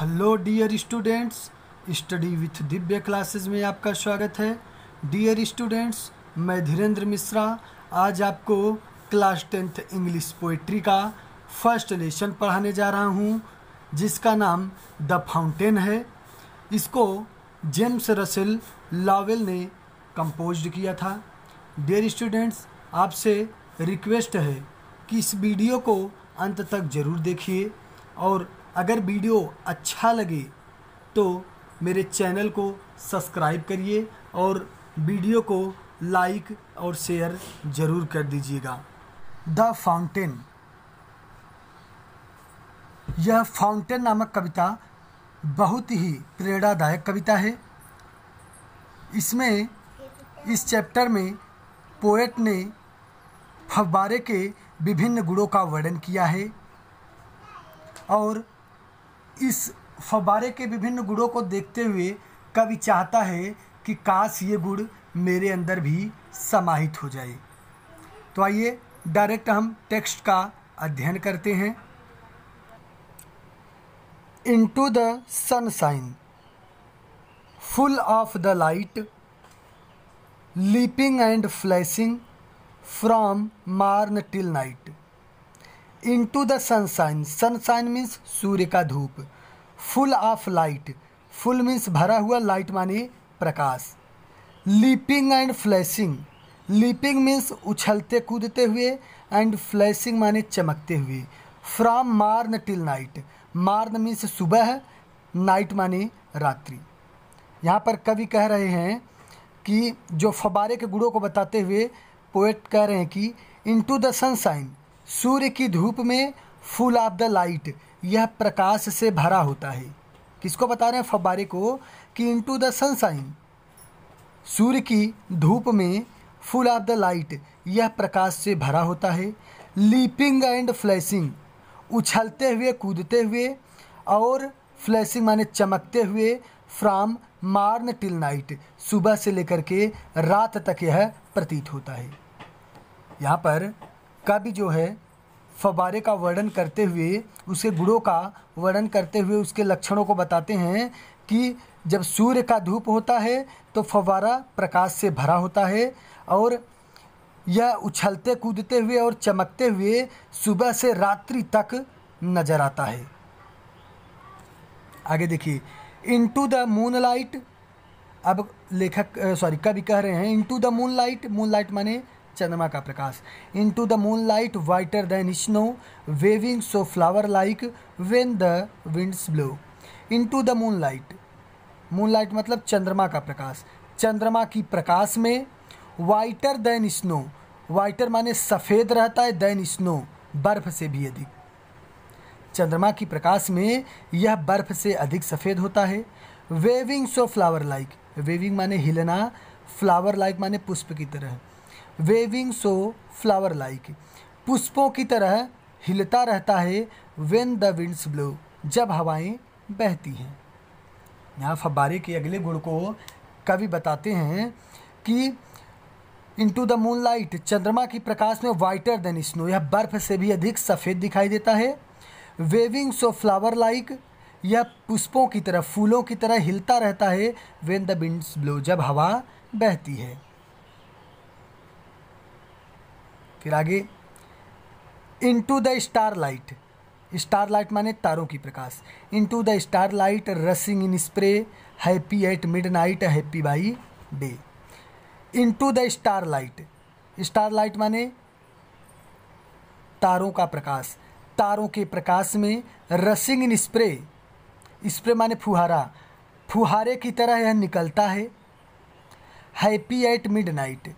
hello dear students study with Divya classes में आपका स्वागत है डियर स्टूडेंट्स मैं धीरेन्द्र मिश्रा आज आपको क्लास टेंथ इंग्लिश पोइट्री का फर्स्ट लेसन पढ़ाने जा रहा हूँ जिसका नाम द फाउंटेन है इसको जेम्स रसेल लावेल ने कंपोज किया था डियर स्टूडेंट्स आपसे रिक्वेस्ट है कि इस वीडियो को अंत तक ज़रूर देखिए और अगर वीडियो अच्छा लगे तो मेरे चैनल को सब्सक्राइब करिए और वीडियो को लाइक और शेयर ज़रूर कर दीजिएगा द फाउंटेन यह फाउंटेन नामक कविता बहुत ही प्रेरणादायक कविता है इसमें इस चैप्टर में पोएट ने फव्वारे के विभिन्न गुणों का वर्णन किया है और इस फबारे के विभिन्न गुड़ों को देखते हुए कवि चाहता है कि काश ये गुड़ मेरे अंदर भी समाहित हो जाए तो आइए डायरेक्ट हम टेक्स्ट का अध्ययन करते हैं into the sun sunshine full of the light leaping and flashing from morn till night into the sunshine sunshine means सूर्य का धूप full of light full means भरा हुआ लाइट माने प्रकाश leaping and flashing leaping means उछलते कूदते हुए एंड फ्लैशिंग माने चमकते हुए from morn till night morn means सुबह नाइट माने रात्रि यहाँ पर कवि कह रहे हैं कि जो फबारे के गुड़ों को बताते हुए पोएट कह रहे हैं कि टू द सनशाइन सूर्य की धूप में फुल ऑफ द लाइट यह प्रकाश से भरा होता है किसको बता रहे हैं फब्बारे को कि इनटू द सनशाइन सूर्य की धूप में फुल ऑफ द लाइट यह प्रकाश से भरा होता है लीपिंग एंड फ्लैशिंग उछलते हुए कूदते हुए और फ्लैशिंग माने चमकते हुए फ्राम मार्न टिल नाइट सुबह से लेकर के रात तक यह प्रतीत होता है यहाँ पर कवि जो है फवारे का वर्णन करते हुए उसके गुड़ों का वर्णन करते हुए उसके लक्षणों को बताते हैं कि जब सूर्य का धूप होता है तो फवारा प्रकाश से भरा होता है और यह उछलते कूदते हुए और चमकते हुए सुबह से रात्रि तक नजर आता है आगे देखिए इनटू द मून लाइट अब लेखक सॉरी कवि कह रहे हैं into the moonlight moonlight माने चंद्रमा का प्रकाश into the moonlight whiter than snow waving so flower like when the winds blow into the moonlight moonlight मतलब चंद्रमा का प्रकाश चंद्रमा की प्रकाश में वाइटर देन स्नो वाइटर माने सफ़ेद रहता है देन स्नो बर्फ से भी अधिक चंद्रमा की प्रकाश में यह बर्फ से अधिक सफ़ेद होता है waving so flower like waving माने हिलना फ्लावर लाइक माने पुष्प की तरह वेविंग सो फ्लावर लाइक पुष्पों की तरह हिलता रहता है वेन द विंड्स ब्लो जब हवाएं बहती हैं यहाँ फब्बारे के अगले गुण को कवि बताते हैं कि इंटू द मून लाइट चंद्रमा की प्रकाश में वाइटर देन स्नो यह बर्फ से भी अधिक सफ़ेद दिखाई देता है वेविंग सो फ्लावर लाइक यह पुष्पों की तरह फूलों की तरह हिलता रहता है वेन द विंड्स ब्लो जब हवा बहती है फिर आगे into the starlight starlight माने तारों की प्रकाश into the starlight rushing in spray happy at midnight happy by day into the starlight starlight माने तारों का प्रकाश तारों के प्रकाश में रसिंग इन स्प्रे स्प्रे माने फुहारा फुहारे की तरह यह निकलता है happy at midnight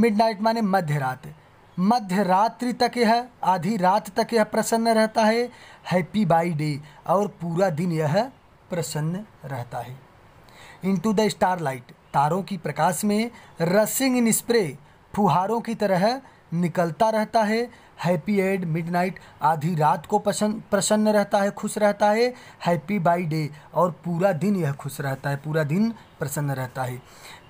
midnight माने मध्य रात मध्य रात्रि तक यह आधी रात तक यह प्रसन्न रहता है हैप्पी बाई डे और पूरा दिन यह प्रसन्न रहता है इनटू द स्टार लाइट तारों की प्रकाश में रसिंग इन स्प्रे फुहारों की तरह निकलता रहता है हैप्पी एड मिडनाइट आधी रात को पसंद प्रसन्न रहता है खुश रहता है हैप्पी बाई डे और पूरा दिन यह खुश रहता है पूरा दिन प्रसन्न रहता है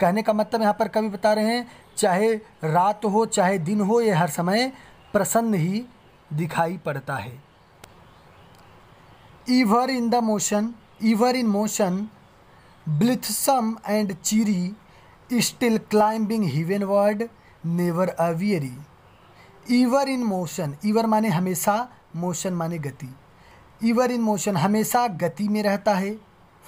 कहने का मतलब यहाँ पर कवि बता रहे हैं चाहे रात हो चाहे दिन हो यह हर समय प्रसन्न ही दिखाई पड़ता है ever in the motion ever in motion blithesome and cheery still climbing heavenward never aweary ever in motion ever माने हमेशा मोशन माने गति ईवर इन मोशन हमेशा गति में रहता है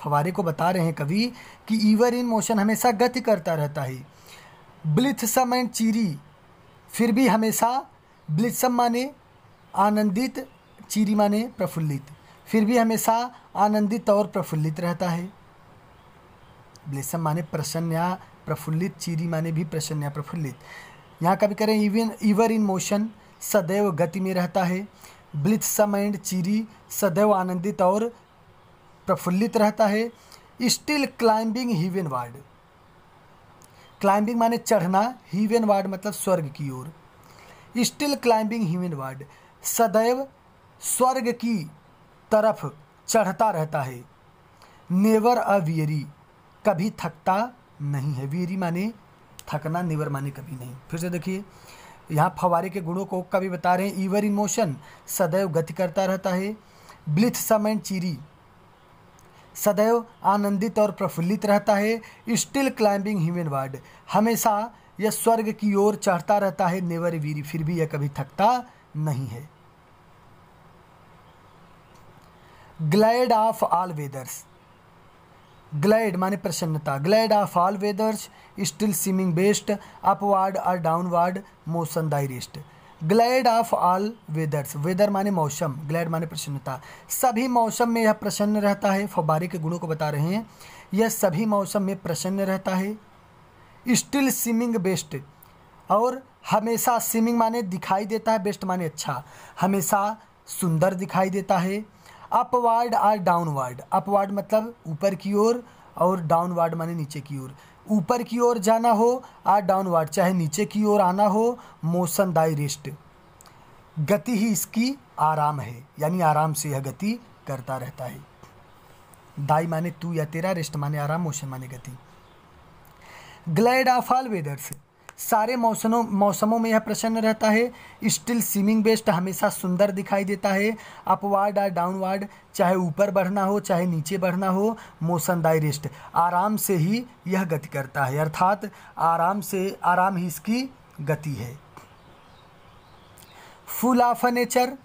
फवारे को बता रहे हैं कवि कि ईवर इन मोशन हमेशा गति करता रहता है ब्लिथसम एंड चीरी फिर भी हमेशा ब्लिथसम माने आनंदित चीरी माने प्रफुल्लित फिर भी हमेशा आनंदित और प्रफुल्लित रहता है ब्लिसम माने प्रसन्न या प्रफुल्लित चीरी माने भी प्रसन्न या प्रफुल्लित यहाँ कभी करें इवन इवर इन मोशन सदैव गति में रहता है ब्लित्सम एंड चीरी सदैव आनंदित और प्रफुल्लित रहता है still climbing heavenward climbing माने चढ़ना हीवेन वार्ड मतलब स्वर्ग की ओर स्टिल क्लाइंबिंग हीवेन वार्ड सदैव स्वर्ग की तरफ चढ़ता रहता है नेवर अ वियरी कभी थकता नहीं है वियरी माने थकना निवर माने कभी नहीं फिर से देखिए यहाँ फवारे के गुणों को कभी बता रहे हैं ईवर इन मोशन सदैव गति करता रहता है ब्लिथ सम एंड चीरी सदैव आनंदित और प्रफुल्लित रहता है स्टिल क्लाइंबिंग ह्यूमन वर्ड हमेशा यह स्वर्ग की ओर चढ़ता रहता है नेवर वीरी फिर भी यह कभी थकता नहीं है glad of all weathers glad माने प्रसन्नता glad of all weathers still seeming best upward और downward motion thy rest glad of all weathers weather माने मौसम ग्लाइड माने प्रसन्नता सभी मौसम में यह प्रसन्न रहता है फौबारे के गुणों को बता रहे हैं यह सभी मौसम में प्रसन्न रहता है स्टिल सीमिंग बेस्ट और हमेशा सीमिंग माने दिखाई देता है बेस्ट माने अच्छा हमेशा सुंदर दिखाई देता है अपवार्ड और डाउनवार्ड अपवार्ड मतलब ऊपर की ओर और डाउनवार्ड माने नीचे की ओर ऊपर की ओर जाना हो और डाउनवार्ड चाहे नीचे की ओर आना हो मोशन दाई रिस्ट गति ही इसकी आराम है यानी आराम से यह गति करता रहता है दाई माने तू या तेरा रेस्ट माने आराम मोशन माने गति ग्लैड ऑफ ऑल वेदर्स सारे मौसमों मौसमों में यह प्रसन्न रहता है स्टिल सीमिंग बेस्ट हमेशा सुंदर दिखाई देता है अपवार्ड या डाउनवार्ड चाहे ऊपर बढ़ना हो चाहे नीचे बढ़ना हो मोशन डायरेस्ट आराम से ही यह गति करता है अर्थात आराम से आराम ही इसकी गति है full of a nature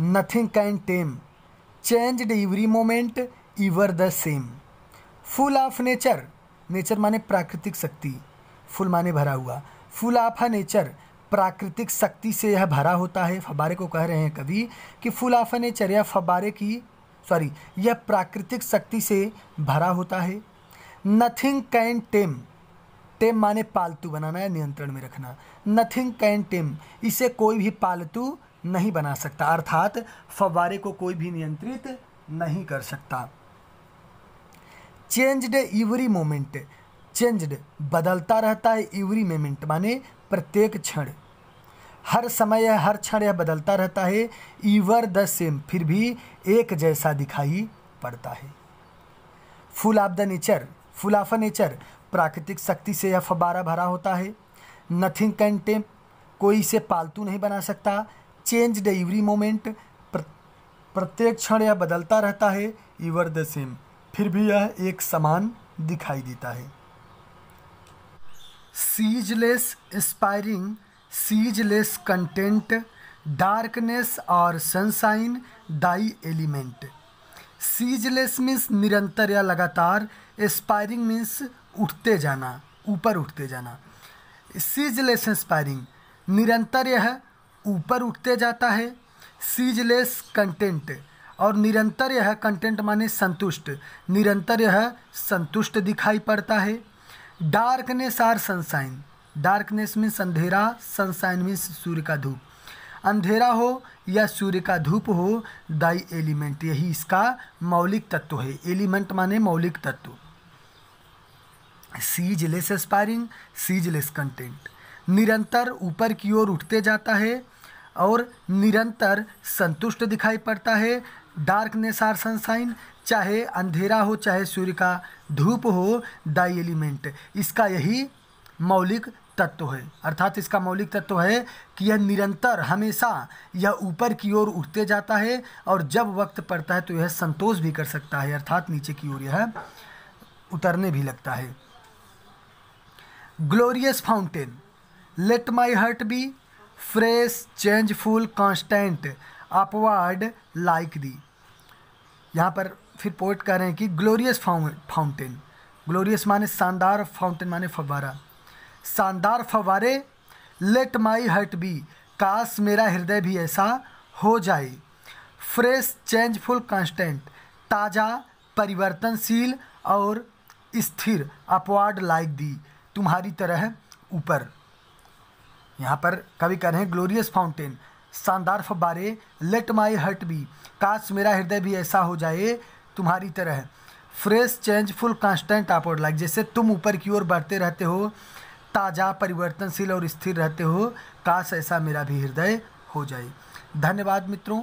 nothing can tame changed every moment ever the same full of nature nature माने प्राकृतिक शक्ति फुल माने भरा हुआ फुलाफा नेचर प्राकृतिक शक्ति से यह भरा होता है फबारे को कह रहे हैं कवि कि फुलाफा नेचर यह फबारे की सॉरी यह प्राकृतिक शक्ति से भरा होता है नथिंग कैन टेम टेम माने पालतू बनाना या नियंत्रण में रखना नथिंग कैन टेम इसे कोई भी पालतू नहीं बना सकता अर्थात फवारे को कोई भी नियंत्रित नहीं कर सकता चेंज्ड एवरी मोमेंट चेंज्ड बदलता रहता है एवरी मेमेंट माने प्रत्येक क्षण हर समय हर क्षण यह बदलता रहता है ईवर द सेम फिर भी एक जैसा दिखाई पड़ता है full of the nature full of a nature प्राकृतिक शक्ति से यह फबारा भरा होता है नथिंग कैन टेम्प कोई इसे पालतू नहीं बना सकता चेंज द एवरी मोमेंट प्रत्येक क्षण यह बदलता रहता है ईवर द सेम फिर भी यह एक समान दिखाई देता है ceaseless inspiring ceaseless content darkness और sunshine thy element ceaseless means निरंतर या लगातार इंस्पायरिंग मीन्स उठते जाना ऊपर उठते जाना सीजलेस इंस्पायरिंग निरंतर यह ऊपर उठते जाता है सीजलेस कंटेंट और निरंतर यह कंटेंट माने संतुष्ट निरंतर यह संतुष्ट दिखाई पड़ता है darkness or sunshine darkness means अंधेरा सनसाइन मीन्स सूर्य का धूप अंधेरा हो या सूर्य का धूप हो दाई एलिमेंट यही इसका मौलिक तत्व है एलिमेंट माने मौलिक तत्व ceaseless aspiring ceaseless content निरंतर ऊपर की ओर उठते जाता है और निरंतर संतुष्ट दिखाई पड़ता है डार्कनेस आर सनसाइन चाहे अंधेरा हो चाहे सूर्य का धूप हो दाई एलिमेंट इसका यही मौलिक तत्व है अर्थात इसका मौलिक तत्व है कि यह निरंतर हमेशा यह ऊपर की ओर उठते जाता है और जब वक्त पड़ता है तो यह संतोष भी कर सकता है अर्थात नीचे की ओर यह उतरने भी लगता है glorious fountain let my heart be fresh changeful constant upward like thee यहाँ पर फिर पोइट कह रहे हैं कि ग्लोरियस फाउंटेन ग्लोरियस माने शानदार फाउंटेन माने फवारा शानदार फवारे लेट माई हर्ट बी काश मेरा हृदय भी ऐसा हो जाए फ्रेश चेंजफुल कांस्टेंट ताज़ा परिवर्तनशील और स्थिर अपवार्ड लाइक दी तुम्हारी तरह ऊपर यहाँ पर कवि कह रहे हैं ग्लोरियस फाउंटेन शानदार फब्बारे लेट माई हर्ट बी काश मेरा हृदय भी ऐसा हो जाए तुम्हारी तरह fresh changeful constant upward like जैसे तुम ऊपर की ओर बढ़ते रहते हो ताज़ा परिवर्तनशील और स्थिर रहते हो काश ऐसा मेरा भी हृदय हो जाए धन्यवाद मित्रों